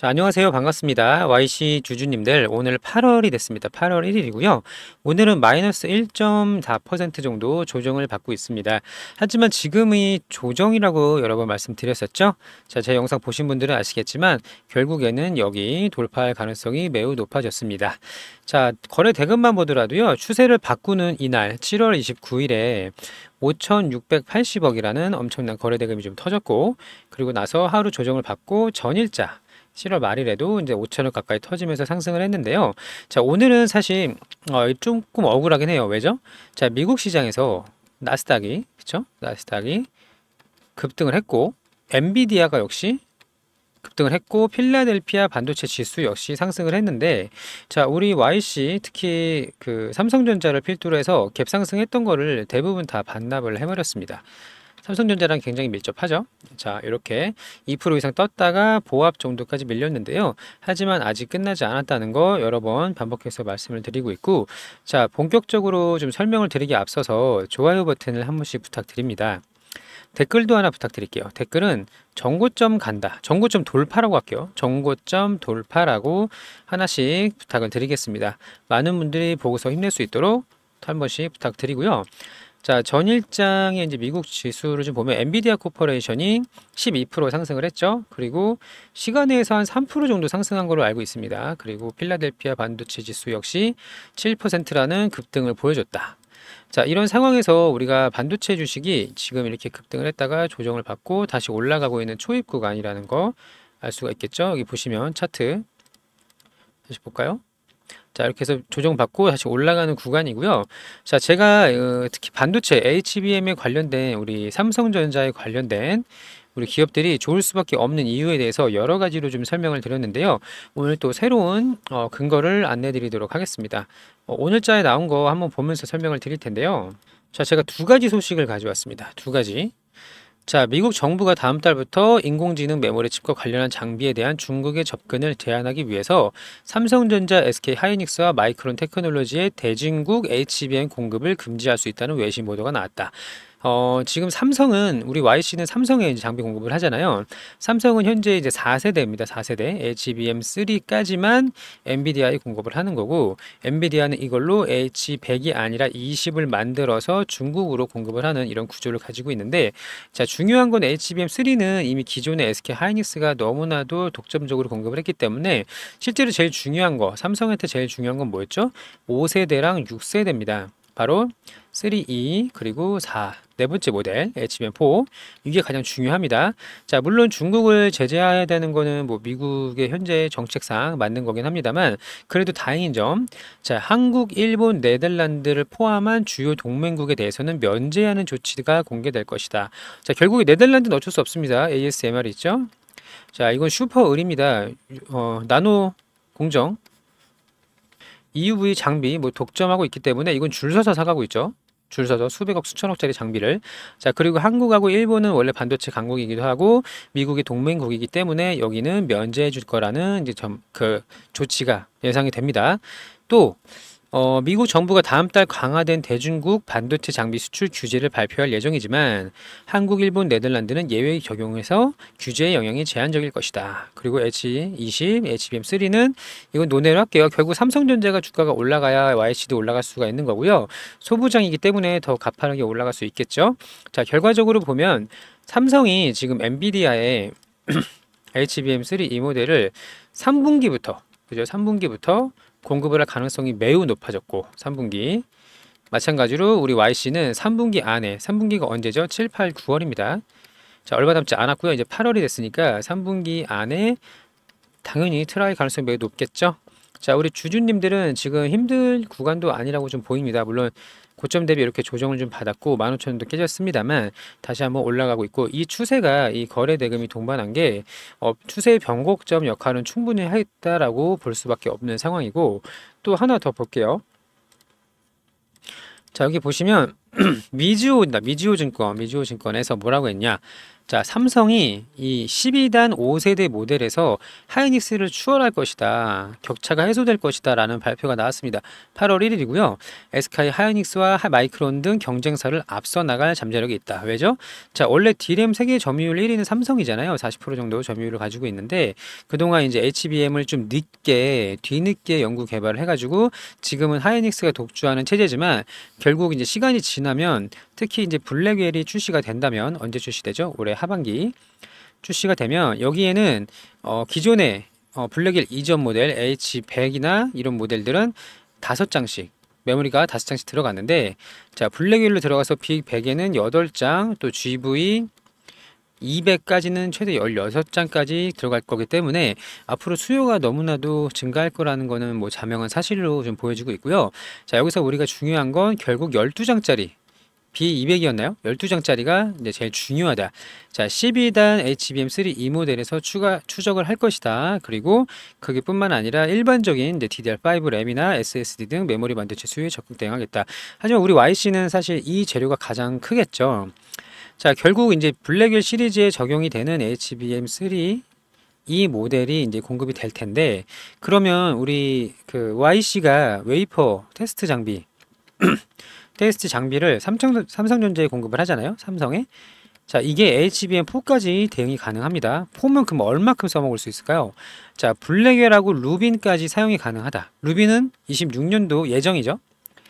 자, 안녕하세요. 반갑습니다. YC 주주님들 오늘 8월이 됐습니다. 8월 1일이고요. 오늘은 마이너스 1.4% 정도 조정을 받고 있습니다. 하지만 지금의 조정이라고 여러 번 말씀드렸었죠. 자, 제 영상 보신 분들은 아시겠지만 결국에는 여기 돌파할 가능성이 매우 높아졌습니다. 자, 거래 대금만 보더라도요. 추세를 바꾸는 이날 7월 29일에 5,680억이라는 엄청난 거래 대금이 좀 터졌고 그리고 나서 하루 조정을 받고 전일자 7월 말이래도 이제 5천원 가까이 터지면서 상승을 했는데요. 자, 오늘은 사실 어, 조금 억울하긴 해요. 왜죠? 자, 미국 시장에서 나스닥이 그렇 나스닥이 급등을 했고 엔비디아가 역시 급등을 했고 필라델피아 반도체 지수 역시 상승을 했는데 자 우리 YC 특히 그 삼성전자를 필두로 해서 갭 상승했던 거를 대부분 다 반납을 해버렸습니다. 삼성전자랑 굉장히 밀접하죠. 자, 이렇게 2% 이상 떴다가 보합 정도까지 밀렸는데요. 하지만 아직 끝나지 않았다는 거 여러 번 반복해서 말씀을 드리고 있고 자, 본격적으로 좀 설명을 드리기 앞서서 좋아요 버튼을 한 번씩 부탁드립니다. 댓글도 하나 부탁드릴게요. 댓글은 정고점 간다. 정고점 돌파라고 할게요. 정고점 돌파라고 하나씩 부탁을 드리겠습니다. 많은 분들이 보고서 힘낼 수 있도록 한 번씩 부탁드리고요. 자, 전 일장의 이제 미국 지수를 좀 보면 엔비디아 코퍼레이션이 12% 상승을 했죠. 그리고 시간에서 한 3% 정도 상승한 걸로 알고 있습니다. 그리고 필라델피아 반도체 지수 역시 7%라는 급등을 보여줬다. 자, 이런 상황에서 우리가 반도체 주식이 지금 이렇게 급등을 했다가 조정을 받고 다시 올라가고 있는 초입 구간이라는 거 알 수가 있겠죠. 여기 보시면 차트 다시 볼까요? 자 이렇게 해서 조정받고 다시 올라가는 구간이고요. 자 제가 어, 특히 반도체 HBM에 관련된 우리 삼성전자에 관련된 우리 기업들이 좋을 수밖에 없는 이유에 대해서 여러 가지로 좀 설명을 드렸는데요. 오늘 또 새로운 어, 근거를 안내 드리도록 하겠습니다. 어, 오늘자에 나온 거 한번 보면서 설명을 드릴 텐데요. 자 제가 두 가지 소식을 가져왔습니다. 두 가지. 자, 미국 정부가 다음 달부터 인공지능 메모리 칩과 관련한 장비에 대한 중국의 접근을 제한하기 위해서 삼성전자, SK 하이닉스와 마이크론 테크놀로지의 대진국 HBM 공급을 금지할 수 있다는 외신 보도가 나왔다. 어, 지금 삼성은 우리 YC는 삼성에 장비 공급을 하잖아요. 삼성은 현재 이제 4세대입니다. 4세대 HBM3까지만 엔비디아에 공급을 하는 거고 엔비디아는 이걸로 H100이 아니라 20을 만들어서 중국으로 공급을 하는 이런 구조를 가지고 있는데 자, 중요한 건 HBM3는 이미 기존의 SK 하이닉스가 너무나도 독점적으로 공급을 했기 때문에 실제로 제일 중요한 거 삼성한테 제일 중요한 건 뭐였죠? 5세대랑 6세대입니다. 바로 3E 그리고 4. 네 번째 모델 HBM4 이게 가장 중요합니다. 자 물론 중국을 제재해야 되는 거는 뭐 미국의 현재 정책상 맞는 거긴 합니다만 그래도 다행인 점, 자 한국, 일본, 네덜란드를 포함한 주요 동맹국에 대해서는 면제하는 조치가 공개될 것이다. 자 결국에 네덜란드는 어쩔 수 없습니다. ASMR 있죠. 자 이건 슈퍼 을입니다. 어, 나노 공정 EUV 장비 뭐 독점하고 있기 때문에 이건 줄 서서 사가고 있죠. 줄 서서 수백억 수천억짜리 장비를 자 그리고 한국하고 일본은 원래 반도체 강국이기도 하고 미국이 동맹국이기 때문에 여기는 면제해 줄 거라는 이제 점 그 조치가 예상이 됩니다. 또 어, 미국 정부가 다음 달 강화된 대중국 반도체 장비 수출 규제를 발표할 예정이지만 한국, 일본, 네덜란드는 예외 적용해서 규제의 영향이 제한적일 것이다. 그리고 H20, HBM3는 이건 논외로 할게요. 결국 삼성전자가 주가가 올라가야 YH도 올라갈 수가 있는 거고요. 소부장이기 때문에 더 가파르게 올라갈 수 있겠죠. 자, 결과적으로 보면 삼성이 지금 엔비디아의 HBM3 이 모델을 3분기부터 그죠? 3분기부터 공급을 할 가능성이 매우 높아졌고 3분기 마찬가지로 우리 Y씨는 3분기 안에 3분기가 언제죠? 7, 8, 9월입니다. 자 얼마 남지 않았고요. 이제 8월이 됐으니까 3분기 안에 당연히 트라이 가능성이 매우 높겠죠. 자 우리 주주님들은 지금 힘들 구간도 아니라고 좀 보입니다. 물론 고점 대비 이렇게 조정을 좀 받았고 15,000원도 깨졌습니다만 다시 한번 올라가고 있고 이 추세가 이 거래 대금이 동반한 게 어, 추세의 변곡점 역할은 충분히 했다라고 볼 수밖에 없는 상황이고 또 하나 더 볼게요. 자 여기 보시면 미지오입니다미지오 증권, 미지오 증권에서 뭐라고 했냐? 자, 삼성이 이 12단 5세대 모델에서 하이닉스를 추월할 것이다. 격차가 해소될 것이다. 라는 발표가 나왔습니다. 8월 1일이고요. SK 하이닉스와 마이크론 등 경쟁사를 앞서 나갈 잠재력이 있다. 왜죠? 자, 원래 DRAM 세계 점유율 1위는 삼성이잖아요. 40% 정도 점유율을 가지고 있는데 그동안 이제 HBM을 좀 늦게 뒤늦게 연구 개발을 해가지고 지금은 하이닉스가 독주하는 체제지만 결국 이제 시간이 지나면 특히 이제 블랙웰이 출시가 된다면 언제 출시되죠? 올해 하반기 출시가 되면 여기에는 어, 기존의 어, 블랙웰 이전 모델 H100이나 이런 모델들은 다섯 장씩 메모리가 다섯 장씩 들어갔는데 자 블랙웰로 들어가서 B100에는 여덟 장또 GV 200까지는 최대 16장까지 들어갈 거기 때문에 앞으로 수요가 너무나도 증가할 거라는 거는 뭐 자명한 사실로 좀 보여지고 있고요. 자, 여기서 우리가 중요한 건 결국 12장짜리 B200이었나요? 12장짜리가 이제 제일 중요하다. 자, 12단 HBM3 이 모델에서 추가, 추적을 할 것이다. 그리고 그게뿐만 아니라 일반적인 DDR5 램이나 SSD 등 메모리 반도체 수요에 적극 대응하겠다. 하지만 우리 YC는 사실 이 재료가 가장 크겠죠. 자, 결국 이제 블랙웰 시리즈에 적용이 되는 HBM3 이 모델이 이제 공급이 될 텐데 그러면 우리 그 YC가 웨이퍼 테스트 장비 테스트 장비를 삼성, 삼성전자에 공급을 하잖아요. 삼성에. 자, 이게 HBM4까지 대응이 가능합니다. 4만큼 얼마큼 써먹을 수 있을까요? 자, 블랙웰하고 루빈까지 사용이 가능하다. 루빈은 26년도 예정이죠.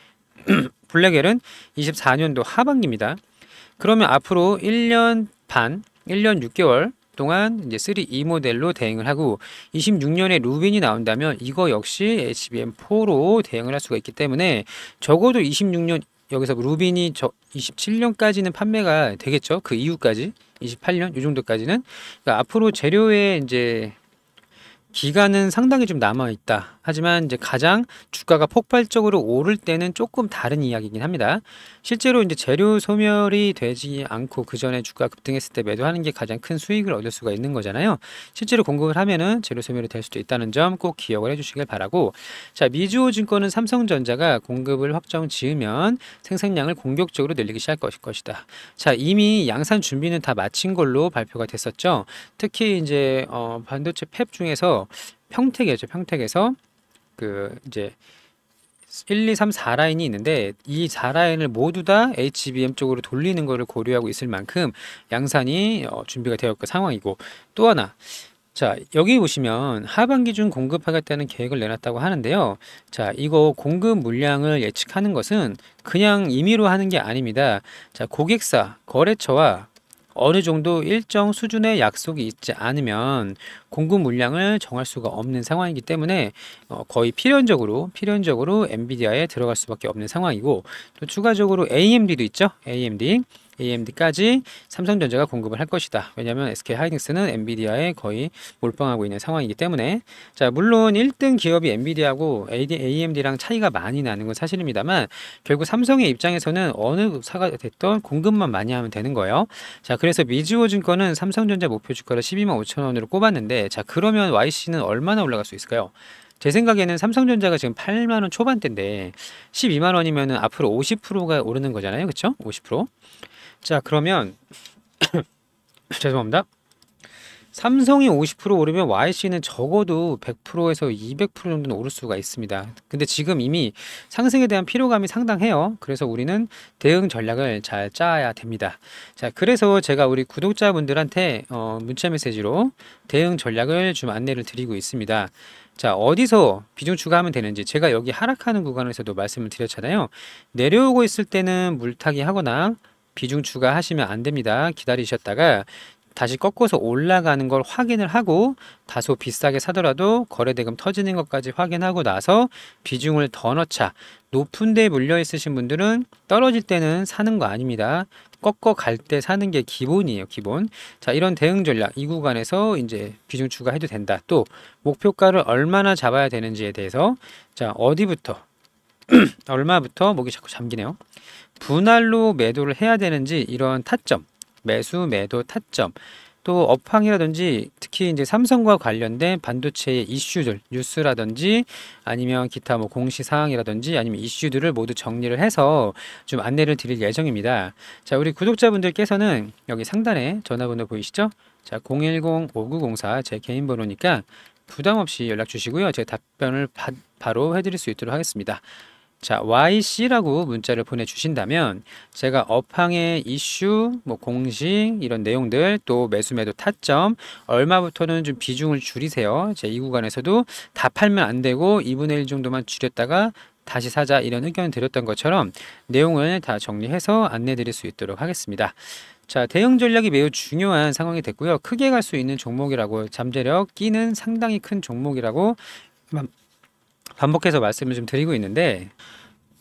블랙웰은 24년도 하반기입니다. 그러면 앞으로 1년 반, 1년 6개월 동안 이제 3E 모델로 대응을 하고 26년에 루빈이 나온다면 이거 역시 HBM4로 대응을 할 수가 있기 때문에 적어도 26년 여기서 루빈이 저 27년까지는 판매가 되겠죠. 그 이후까지 28년 이 정도까지는 그러니까 앞으로 재료에 이제 기간은 상당히 좀 남아 있다. 하지만 이제 가장 주가가 폭발적으로 오를 때는 조금 다른 이야기이긴 합니다. 실제로 이제 재료 소멸이 되지 않고 그 전에 주가 급등했을 때 매도하는 게 가장 큰 수익을 얻을 수가 있는 거잖아요. 실제로 공급을 하면은 재료 소멸이 될 수도 있다는 점 꼭 기억을 해주시길 바라고. 자 미주호 증권은 삼성전자가 공급을 확정 지으면 생산량을 공격적으로 늘리기 시작할 것이다. 일것자 이미 양산 준비는 다 마친 걸로 발표가 됐었죠. 특히 이제 어, 반도체 팹 중에서 평택이죠. 평택에서 그 이제 1, 2, 3, 4라인이 있는데 이 4라인을 모두 다 HBM 쪽으로 돌리는 것을 고려하고 있을 만큼 양산이 어, 준비가 되어 있 상황이고 또 하나 자 여기 보시면 하반기 중 공급하겠다는 계획을 내놨다고 하는데요 자 이거 공급 물량을 예측하는 것은 그냥 임의로 하는 게 아닙니다 자 고객사 거래처와 어느 정도 일정 수준의 약속이 있지 않으면 공급 물량을 정할 수가 없는 상황이기 때문에 어, 거의 필연적으로 필연적으로 엔비디아에 들어갈 수밖에 없는 상황이고 또 추가적으로 AMD도 있죠. AMD AMD까지 삼성전자가 공급을 할 것이다. 왜냐하면 SK 하이닉스는 엔비디아에 거의 몰빵하고 있는 상황이기 때문에 자 물론 1등 기업이 엔비디아고 AMD랑 차이가 많이 나는 건 사실입니다만 결국 삼성의 입장에서는 어느 사가 됐던 공급만 많이 하면 되는 거예요. 자 그래서 미지오 증권은 삼성전자 목표 주가를 12만 5천 원으로 꼽았는데 자 그러면 YC는 얼마나 올라갈 수 있을까요? 제 생각에는 삼성전자가 지금 8만 원 초반대인데 12만 원이면 앞으로 50%가 오르는 거잖아요. 그렇죠? 50%. 자, 그러면 죄송합니다. 삼성이 50% 오르면 YC는 적어도 100%에서 200% 정도는 오를 수가 있습니다. 근데 지금 이미 상승에 대한 피로감이 상당해요. 그래서 우리는 대응 전략을 잘 짜야 됩니다. 자, 그래서 제가 우리 구독자분들한테 어, 문자 메시지로 대응 전략을 좀 안내를 드리고 있습니다. 자 어디서 비중 추가하면 되는지 제가 여기 하락하는 구간에서도 말씀을 드렸잖아요. 내려오고 있을 때는 물타기 하거나 비중 추가하시면 안 됩니다. 기다리셨다가 다시 꺾어서 올라가는 걸 확인을 하고 다소 비싸게 사더라도 거래대금 터지는 것까지 확인하고 나서 비중을 더 넣자 높은 데 물려 있으신 분들은 떨어질 때는 사는 거 아닙니다 꺾어갈 때 사는 게 기본이에요, 기본. 자, 이런 대응 전략, 이 구간에서 이제 비중 추가해도 된다. 또, 목표가를 얼마나 잡아야 되는지에 대해서, 자, 어디부터, 얼마부터 목이 자꾸 잠기네요. 분할로 매도를 해야 되는지, 이런 타점, 매수, 매도, 타점, 또 업황이라든지 특히 이제 삼성과 관련된 반도체의 이슈들, 뉴스라든지 아니면 기타 뭐 공시 사항이라든지 아니면 이슈들을 모두 정리를 해서 좀 안내를 드릴 예정입니다. 자, 우리 구독자분들께서는 여기 상단에 전화번호 보이시죠? 자, 010-5904 제 개인 번호니까 부담 없이 연락 주시고요. 제가 답변을 바, 바로 해드릴 수 있도록 하겠습니다. 자, YC라고 문자를 보내주신다면 제가 업황의 이슈, 뭐 공식 이런 내용들 또 매수매도 타점 얼마부터는 좀 비중을 줄이세요. 제이 구간에서도 다 팔면 안 되고 2분의 1 정도만 줄였다가 다시 사자 이런 의견 을 드렸던 것처럼 내용을 다 정리해서 안내 드릴 수 있도록 하겠습니다. 자, 대응 전략이 매우 중요한 상황이 됐고요. 크게 갈 수 있는 종목이라고 잠재력 끼는 상당히 큰 종목이라고 반복해서 말씀을 좀 드리고 있는데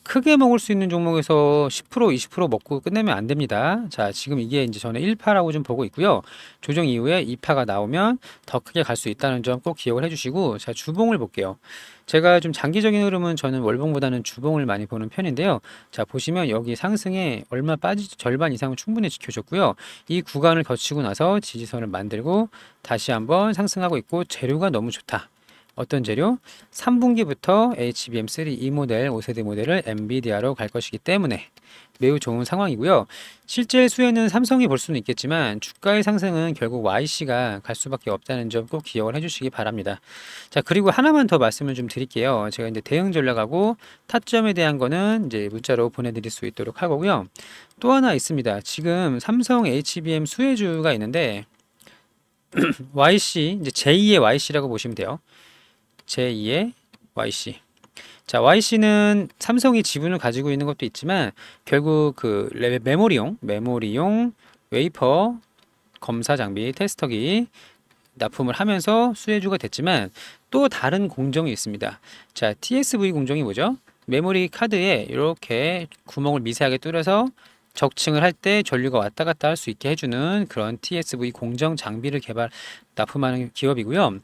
크게 먹을 수 있는 종목에서 10% 20% 먹고 끝내면 안 됩니다. 자, 지금 이게 이제 저는 1파라고 좀 보고 있고요. 조정 이후에 2파가 나오면 더 크게 갈 수 있다는 점 꼭 기억을 해주시고, 자, 주봉을 볼게요. 제가 좀 장기적인 흐름은 저는 월봉보다는 주봉을 많이 보는 편인데요. 자, 보시면 여기 상승에 얼마 빠지 절반 이상은 충분히 지켜줬고요. 이 구간을 거치고 나서 지지선을 만들고 다시 한번 상승하고 있고 재료가 너무 좋다. 어떤 재료? 3분기부터 HBM3 E 모델 5세대 모델을 엔비디아로 갈 것이기 때문에 매우 좋은 상황이고요. 실제 수혜는 삼성이 볼 수는 있겠지만 주가의 상승은 결국 YC가 갈 수밖에 없다는 점 꼭 기억을 해주시기 바랍니다. 자 그리고 하나만 더 말씀을 좀 드릴게요. 제가 이제 대응 전략하고 타점에 대한 거는 이제 문자로 보내드릴 수 있도록 하고요. 또 하나 있습니다. 지금 삼성 HBM 수혜주가 있는데 YC 이제 제2의 YC라고 보시면 돼요. 제2의 YC. 자, YC는 삼성이 지분을 가지고 있는 것도 있지만 결국 그 메모리용, 메모리용 웨이퍼 검사 장비 테스터기 납품을 하면서 수혜주가 됐지만 또 다른 공정이 있습니다. 자, TSV 공정이 뭐죠? 메모리 카드에 이렇게 구멍을 미세하게 뚫어서 적층을 할 때 전류가 왔다 갔다 할 수 있게 해주는 그런 TSV 공정 장비를 개발 납품하는 기업이고요.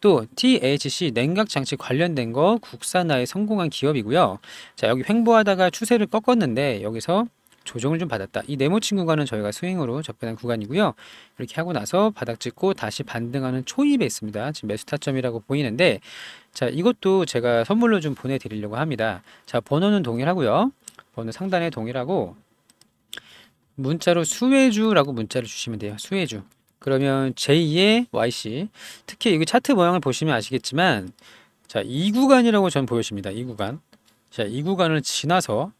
또 THC 냉각 장치 관련된 거 국산화에 성공한 기업이고요. 자, 여기 횡보하다가 추세를 꺾었는데 여기서 조정을 좀 받았다. 이 네모친 구간는 저희가 스윙으로 접근한 구간이고요. 이렇게 하고 나서 바닥 찍고 다시 반등하는 초입에 있습니다. 지금 매수 타점이라고 보이는데 자 이것도 제가 선물로 좀 보내드리려고 합니다. 자 번호는 동일하고요. 번호 상단에 동일하고 문자로 수혜주라고 문자를 주시면 돼요. 수혜주. 그러면 J의 YC 특히 이 차트 모양을 보시면 아시겠지만 자, 이 구간이라고 전 보여집니다. 이 구간. 자, 이 구간을 지나서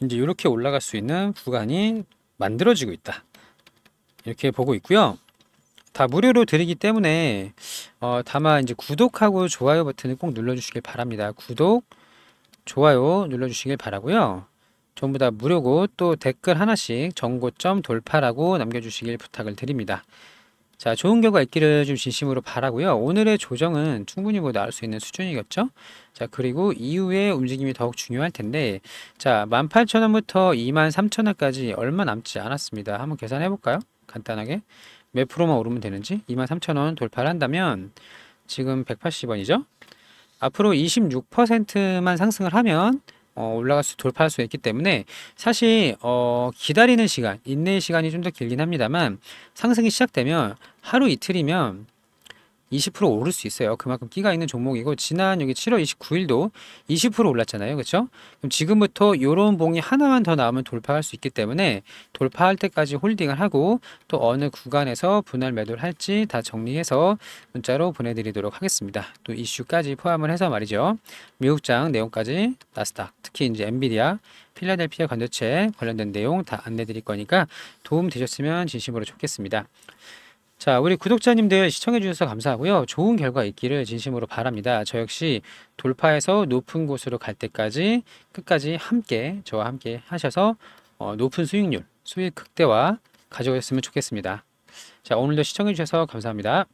이제 이렇게 올라갈 수 있는 구간이 만들어지고 있다. 이렇게 보고 있고요. 다 무료로 드리기 때문에 어, 다만 이제 구독하고 좋아요 버튼을 꼭 눌러주시길 바랍니다. 구독, 좋아요 눌러주시길 바라고요. 전부 다 무료고 또 댓글 하나씩 정고점 돌파라고 남겨주시길 부탁을 드립니다. 자, 좋은 결과 있기를 좀 진심으로 바라고요. 오늘의 조정은 충분히 뭐 나올 수 있는 수준이겠죠? 자, 그리고 이후의 움직임이 더욱 중요할 텐데 자, 18,000원부터 23,000원까지 얼마 남지 않았습니다. 한번 계산해 볼까요? 간단하게. 몇 프로만 오르면 되는지 23,000원 돌파를 한다면 지금 180원이죠? 앞으로 26%만 상승을 하면 어, 올라갈 수 돌파할 수 있기 때문에 사실 어, 기다리는 시간, 인내의 시간이 좀 더 길긴 합니다만 상승이 시작되면 하루 이틀이면 20% 오를 수 있어요. 그만큼 끼가 있는 종목이고 지난 여기 7월 29일도 20% 올랐잖아요. 그렇죠? 그럼 지금부터 요런 봉이 하나만 더 나오면 돌파할 수 있기 때문에 돌파할 때까지 홀딩을 하고 또 어느 구간에서 분할 매도를 할지 다 정리해서 문자로 보내드리도록 하겠습니다. 또 이슈까지 포함을 해서 말이죠. 미국장 내용까지 나스닥 특히 이제 엔비디아 필라델피아 관저체 관련된 내용 다 안내 드릴 거니까 도움 되셨으면 진심으로 좋겠습니다. 자, 우리 구독자님들 시청해 주셔서 감사하고요. 좋은 결과 있기를 진심으로 바랍니다. 저 역시 돌파해서 높은 곳으로 갈 때까지 끝까지 함께 저와 함께 하셔서 어, 높은 수익률, 수익 극대화 가져오셨으면 좋겠습니다. 자, 오늘도 시청해 주셔서 감사합니다.